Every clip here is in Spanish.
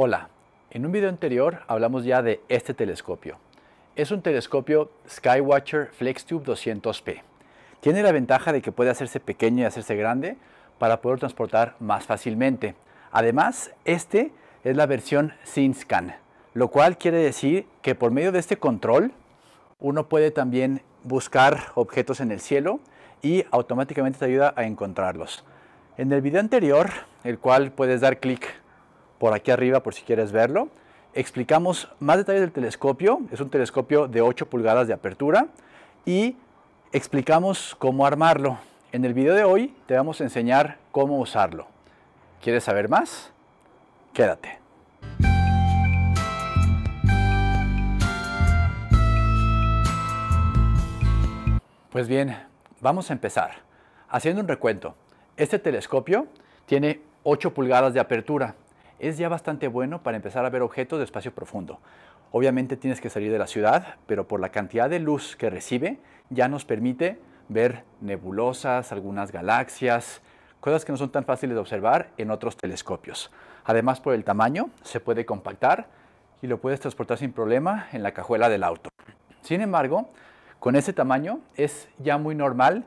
Hola, en un video anterior hablamos ya de este telescopio. Es un telescopio Skywatcher FlexTube 200P. Tiene la ventaja de que puede hacerse pequeño y hacerse grande para poder transportar más fácilmente. Además, este es la versión sin scan, lo cual quiere decir que por medio de este control uno puede también buscar objetos en el cielo y automáticamente te ayuda a encontrarlos. En el video anterior, el cual puedes dar clic por aquí arriba por si quieres verlo. Explicamos más detalles del telescopio, es un telescopio de 8 pulgadas de apertura y explicamos cómo armarlo. En el video de hoy te vamos a enseñar cómo usarlo. ¿Quieres saber más? Quédate. Pues bien, vamos a empezar. Haciendo un recuento, este telescopio tiene 8 pulgadas de apertura, es ya bastante bueno para empezar a ver objetos de espacio profundo. Obviamente tienes que salir de la ciudad, pero por la cantidad de luz que recibe ya nos permite ver nebulosas, algunas galaxias, cosas que no son tan fáciles de observar en otros telescopios. Además, por el tamaño, se puede compactar y lo puedes transportar sin problema en la cajuela del auto. Sin embargo, con ese tamaño es ya muy normal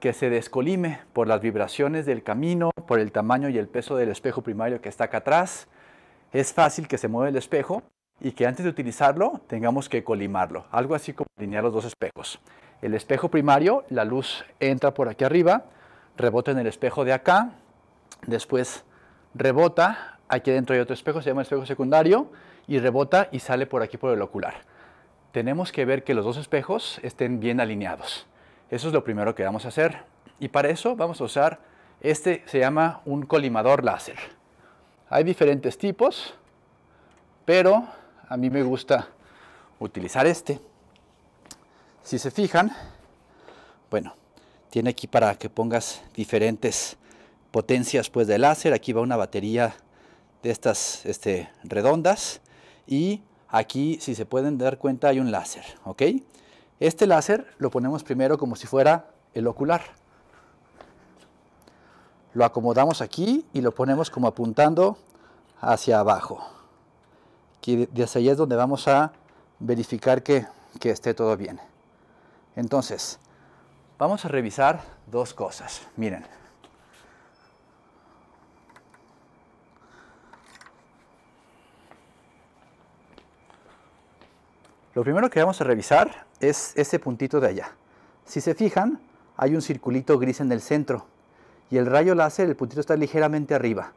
que se descolime por las vibraciones del camino, por el tamaño y el peso del espejo primario que está acá atrás, es fácil que se mueva el espejo y que antes de utilizarlo tengamos que colimarlo, algo así como alinear los dos espejos. El espejo primario, la luz entra por aquí arriba, rebota en el espejo de acá, después rebota, aquí dentro hay otro espejo, se llama espejo secundario, y rebota y sale por aquí por el ocular. Tenemos que ver que los dos espejos estén bien alineados. Eso es lo primero que vamos a hacer. Y para eso vamos a usar este se llama un colimador láser. Hay diferentes tipos, pero a mí me gusta utilizar este. Si se fijan, bueno, tiene aquí para que pongas diferentes potencias pues de láser. Aquí va una batería de estas este, redondas y aquí si se pueden dar cuenta hay un láser, ¿ok? Este láser lo ponemos primero como si fuera el ocular lo acomodamos aquí y lo ponemos como apuntando hacia abajo. Que desde ahí es donde vamos a verificar que, que esté todo bien. Entonces, vamos a revisar dos cosas. Miren. Lo primero que vamos a revisar es ese puntito de allá. Si se fijan, hay un circulito gris en el centro y el rayo láser, el puntito está ligeramente arriba.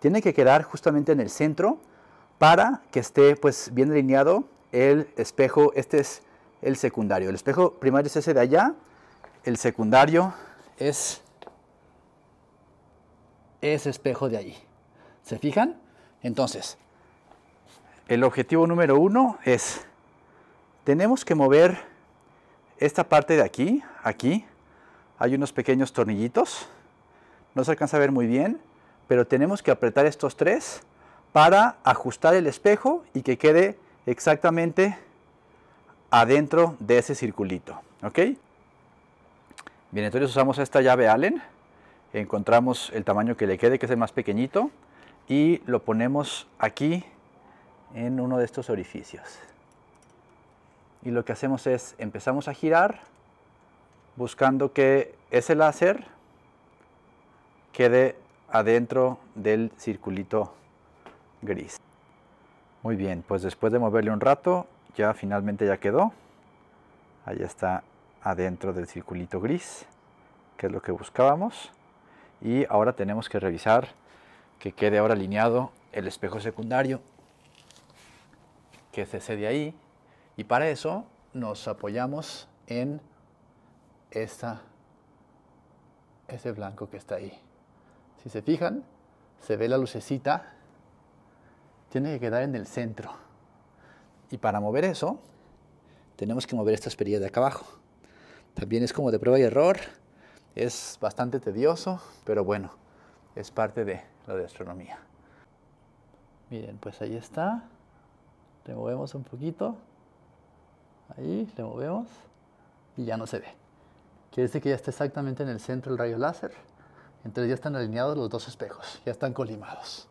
Tiene que quedar justamente en el centro para que esté pues bien alineado el espejo. Este es el secundario. El espejo primario es ese de allá. El secundario es ese espejo de allí. ¿Se fijan? Entonces, el objetivo número uno es, tenemos que mover esta parte de aquí, aquí, hay unos pequeños tornillitos, no se alcanza a ver muy bien, pero tenemos que apretar estos tres para ajustar el espejo y que quede exactamente adentro de ese circulito. ¿ok? Bien, entonces usamos esta llave Allen, encontramos el tamaño que le quede, que es el más pequeñito, y lo ponemos aquí en uno de estos orificios. Y lo que hacemos es empezamos a girar buscando que ese láser quede adentro del circulito gris. Muy bien, pues después de moverle un rato, ya finalmente ya quedó. ahí está adentro del circulito gris, que es lo que buscábamos. Y ahora tenemos que revisar que quede ahora alineado el espejo secundario que se cede ahí. Y para eso nos apoyamos en esta, ese blanco que está ahí. Si se fijan, se ve la lucecita, tiene que quedar en el centro. Y para mover eso, tenemos que mover esta perillas de acá abajo. También es como de prueba y error, es bastante tedioso, pero bueno, es parte de lo de astronomía. Miren, pues ahí está. Le movemos un poquito. Ahí, le movemos. Y ya no se ve. Quiere decir que ya está exactamente en el centro el rayo láser. Entonces ya están alineados los dos espejos, ya están colimados.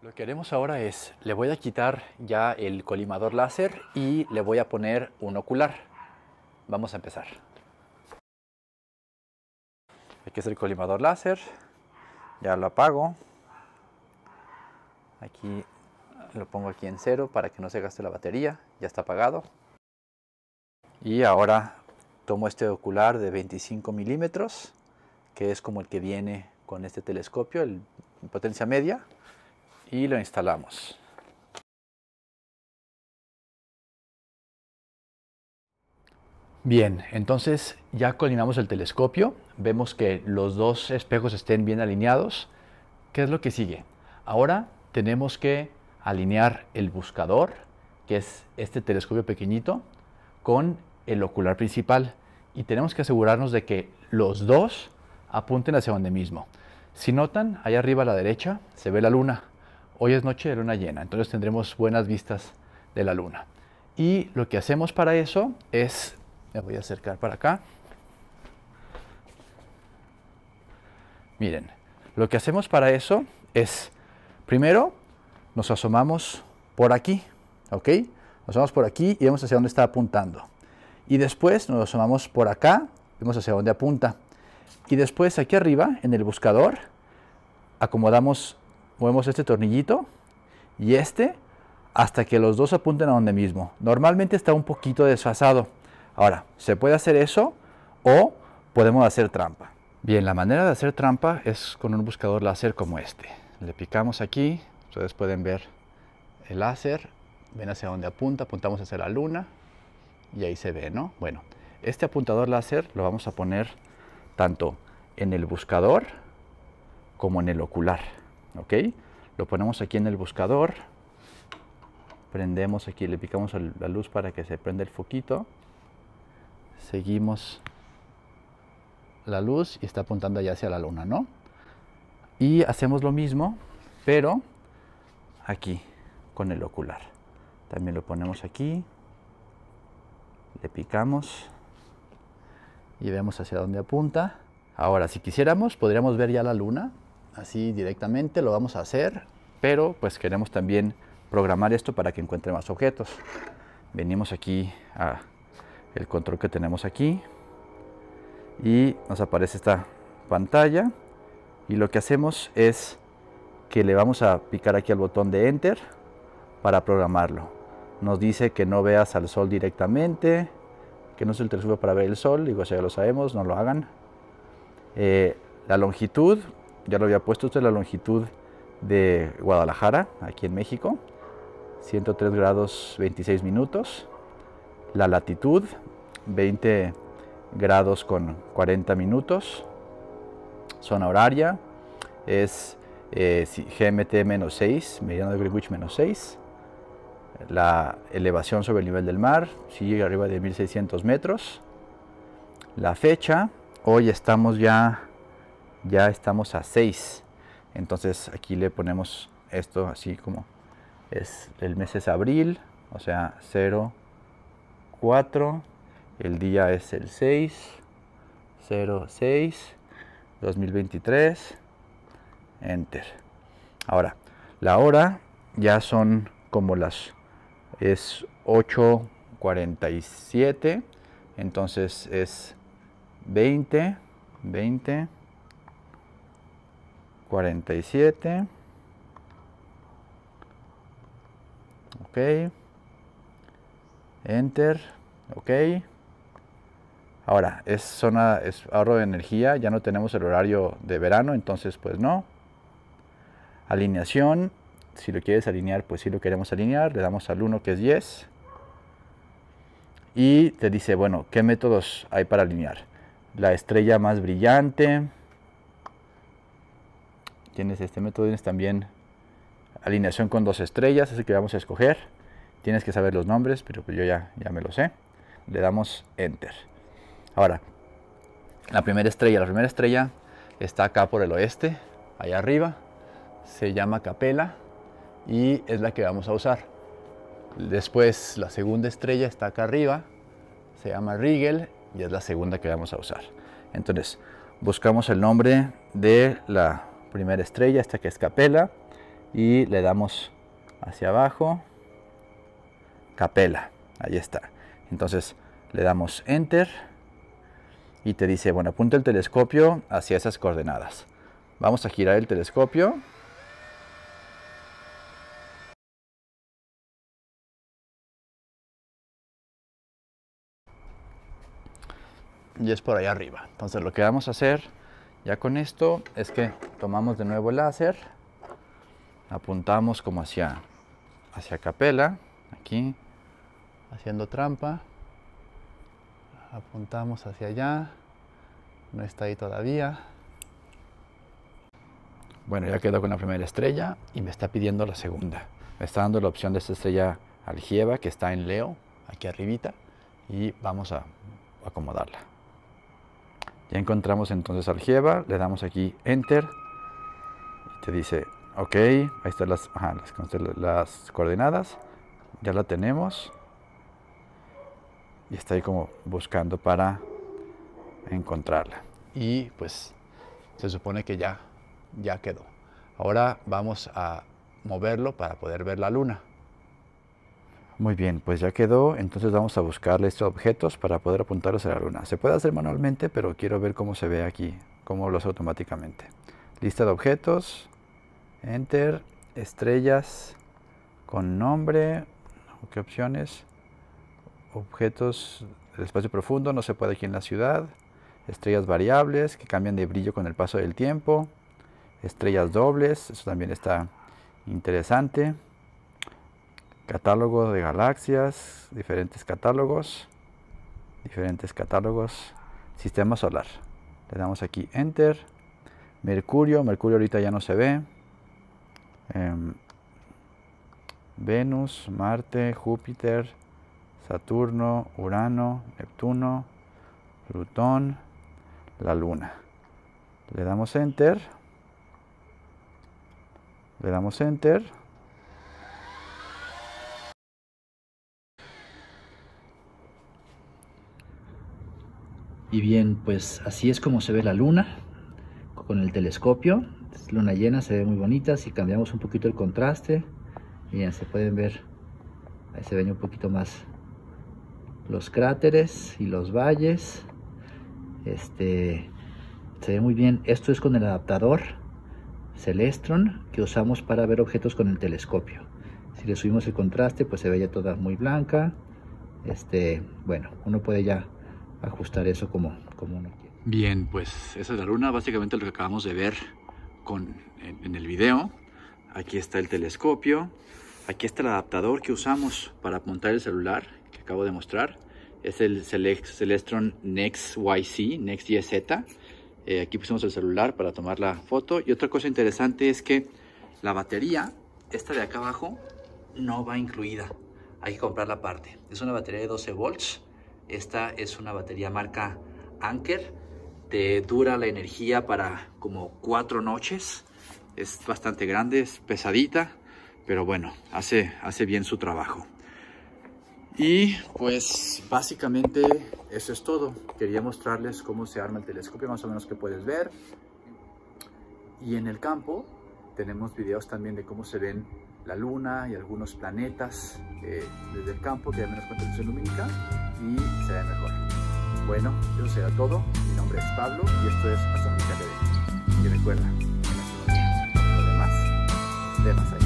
Lo que haremos ahora es, le voy a quitar ya el colimador láser y le voy a poner un ocular. Vamos a empezar. Aquí es el colimador láser, ya lo apago. Aquí lo pongo aquí en cero para que no se gaste la batería, ya está apagado. Y ahora tomo este ocular de 25 milímetros que es como el que viene con este telescopio, el potencia media, y lo instalamos. Bien, entonces ya coordinamos el telescopio, vemos que los dos espejos estén bien alineados. ¿Qué es lo que sigue? Ahora tenemos que alinear el buscador, que es este telescopio pequeñito, con el ocular principal y tenemos que asegurarnos de que los dos apunten hacia donde mismo. Si notan, allá arriba a la derecha se ve la luna. Hoy es noche de luna llena, entonces tendremos buenas vistas de la luna. Y lo que hacemos para eso es, me voy a acercar para acá. Miren, lo que hacemos para eso es, primero, nos asomamos por aquí, ¿ok? Nos asomamos por aquí y vemos hacia dónde está apuntando. Y después nos asomamos por acá, vemos hacia dónde apunta y después aquí arriba en el buscador acomodamos, movemos este tornillito y este hasta que los dos apunten a donde mismo. Normalmente está un poquito desfasado. Ahora, se puede hacer eso o podemos hacer trampa. Bien, la manera de hacer trampa es con un buscador láser como este. Le picamos aquí, ustedes pueden ver el láser, ven hacia donde apunta, apuntamos hacia la luna y ahí se ve, ¿no? Bueno, este apuntador láser lo vamos a poner tanto en el buscador como en el ocular. ¿Ok? Lo ponemos aquí en el buscador. Prendemos aquí, le picamos la luz para que se prenda el foquito. Seguimos la luz y está apuntando ya hacia la luna, ¿no? Y hacemos lo mismo, pero aquí, con el ocular. También lo ponemos aquí, le picamos y vemos hacia dónde apunta. Ahora, si quisiéramos, podríamos ver ya la luna, así directamente, lo vamos a hacer, pero pues queremos también programar esto para que encuentre más objetos. Venimos aquí a el control que tenemos aquí y nos aparece esta pantalla y lo que hacemos es que le vamos a picar aquí al botón de Enter para programarlo. Nos dice que no veas al sol directamente, que no es el telescopio para ver el sol, digo, ya lo sabemos, no lo hagan. Eh, la longitud, ya lo había puesto, usted es la longitud de Guadalajara, aquí en México, 103 grados 26 minutos. La latitud, 20 grados con 40 minutos. Zona horaria es eh, GMT-6, mediano de Greenwich-6 la elevación sobre el nivel del mar, si arriba de 1600 metros. La fecha, hoy estamos ya, ya estamos a 6. Entonces aquí le ponemos esto así como es, el mes es abril, o sea 0, 4 el día es el 6, 06, 2023, enter. Ahora, la hora ya son como las es 8.47, entonces es 20, 20, 47. Ok. Enter. Ok. Ahora, es zona, es ahorro de energía, ya no tenemos el horario de verano, entonces pues no. Alineación, si lo quieres alinear, pues si lo queremos alinear. Le damos al 1 que es 10. Y te dice, bueno, ¿qué métodos hay para alinear? La estrella más brillante. Tienes este método, tienes también alineación con dos estrellas, así que vamos a escoger. Tienes que saber los nombres, pero pues yo ya, ya me lo sé. Le damos Enter. Ahora, la primera estrella, la primera estrella está acá por el oeste, allá arriba. Se llama Capela y es la que vamos a usar. Después la segunda estrella está acá arriba, se llama Riegel y es la segunda que vamos a usar. Entonces buscamos el nombre de la primera estrella, esta que es Capela, y le damos hacia abajo, Capela, ahí está. Entonces le damos Enter y te dice, bueno, apunta el telescopio hacia esas coordenadas. Vamos a girar el telescopio y es por ahí arriba. Entonces lo que vamos a hacer ya con esto es que tomamos de nuevo el láser, apuntamos como hacia, hacia capela, aquí, haciendo trampa, apuntamos hacia allá, no está ahí todavía. Bueno, ya quedó con la primera estrella y me está pidiendo la segunda. Me está dando la opción de esta estrella algieva que está en Leo, aquí arribita, y vamos a acomodarla. Ya encontramos entonces Jeva, le damos aquí Enter. Y te dice, ok, ahí están las, este, las coordenadas. Ya la tenemos. Y está ahí como buscando para encontrarla. Y pues se supone que ya, ya quedó. Ahora vamos a moverlo para poder ver la luna. Muy bien, pues ya quedó. Entonces vamos a buscarle estos objetos para poder apuntarlos a la luna. Se puede hacer manualmente, pero quiero ver cómo se ve aquí, cómo lo hace automáticamente. Lista de objetos, Enter, estrellas con nombre, ¿qué opciones? Objetos del espacio profundo, no se puede aquí en la ciudad. Estrellas variables que cambian de brillo con el paso del tiempo. Estrellas dobles, eso también está interesante catálogo de galaxias, diferentes catálogos, diferentes catálogos, sistema solar. Le damos aquí Enter, Mercurio, Mercurio ahorita ya no se ve. Em, Venus, Marte, Júpiter, Saturno, Urano, Neptuno, Plutón, la Luna. Le damos Enter. Le damos Enter Y bien, pues así es como se ve la luna con el telescopio. Es luna llena, se ve muy bonita. Si cambiamos un poquito el contraste, miren, se pueden ver, ahí se ven un poquito más los cráteres y los valles. Este, se ve muy bien. Esto es con el adaptador Celestron que usamos para ver objetos con el telescopio. Si le subimos el contraste, pues se ve ya toda muy blanca. Este, bueno, uno puede ya ajustar eso como, como uno quiere. Bien, pues esa es la luna, básicamente lo que acabamos de ver con, en, el video. Aquí está el telescopio, aquí está el adaptador que usamos para apuntar el celular que acabo de mostrar. Es el Celestron Next YC, Next YZ. z eh, aquí pusimos el celular para tomar la foto. Y otra cosa interesante es que la batería, esta de acá abajo, no va incluida. Hay que comprar la parte Es una batería de 12 volts esta es una batería marca Anker. Te dura la energía para como cuatro noches. Es bastante grande, es pesadita, pero bueno, hace, hace bien su trabajo. Y pues básicamente eso es todo. Quería mostrarles cómo se arma el telescopio, más o menos que puedes ver. Y en el campo tenemos videos también de cómo se ven la luna y algunos planetas eh, desde el campo que hay menos contribución lumínica y se ve mejor. Bueno, eso será todo. Mi nombre es Pablo y esto es Astronomía TV. Y recuerda, en lo demás, demás ahí.